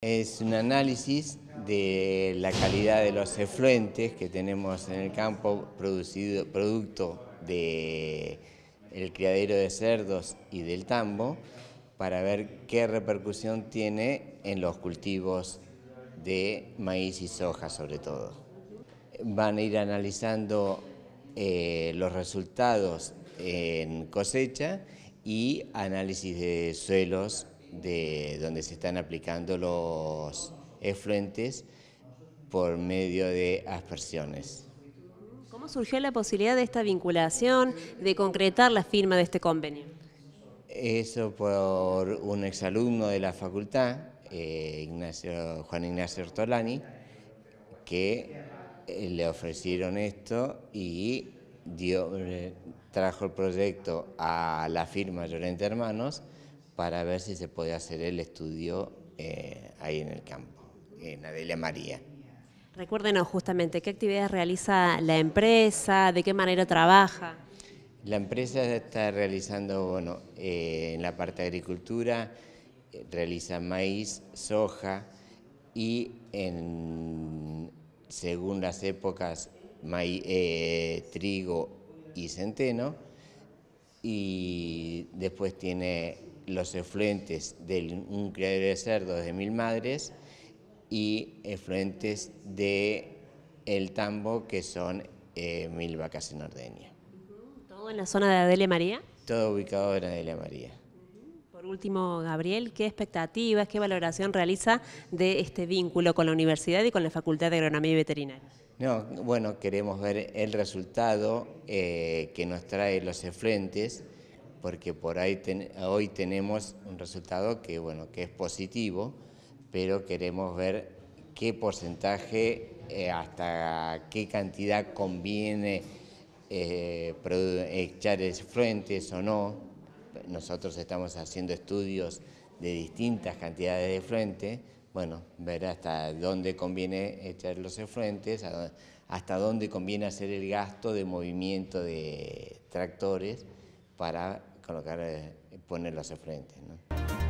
Es un análisis de la calidad de los efluentes que tenemos en el campo, producido, producto del criadero de cerdos y del tambo, para ver qué repercusión tiene en los cultivos de maíz y soja sobre todo. Van a ir analizando eh, los resultados en cosecha y análisis de suelos de donde se están aplicando los efluentes por medio de aspersiones. ¿Cómo surgió la posibilidad de esta vinculación, de concretar la firma de este convenio? Eso por un exalumno de la facultad, eh, Ignacio, Juan Ignacio Ortolani, que eh, le ofrecieron esto y eh, trajo el proyecto a la firma Llorente Hermanos, para ver si se puede hacer el estudio eh, ahí en el campo, en Adelia María. Recuérdenos justamente qué actividades realiza la empresa, de qué manera trabaja. La empresa está realizando, bueno, eh, en la parte de agricultura, eh, realiza maíz, soja y en, según las épocas, trigo y centeno. Y después tiene los efluentes del un criadero de cerdos de Mil Madres y efluentes de El Tambo, que son eh, Mil Vacas en Ordeña. ¿Todo en la zona de Adele María? Todo ubicado en Adele María. Por último, Gabriel, ¿qué expectativas, qué valoración realiza de este vínculo con la universidad y con la Facultad de Agronomía y Veterinaria? No, bueno, queremos ver el resultado eh, que nos trae los efluentes porque por ahí hoy tenemos un resultado que, bueno, que es positivo, pero queremos ver qué porcentaje, eh, hasta qué cantidad conviene eh, echar efluentes o no. Nosotros estamos haciendo estudios de distintas cantidades de efluentes, bueno, ver hasta dónde conviene echar los efluentes, hasta dónde conviene hacer el gasto de movimiento de tractores para colocar, eh, ponerlas al frente. ¿no?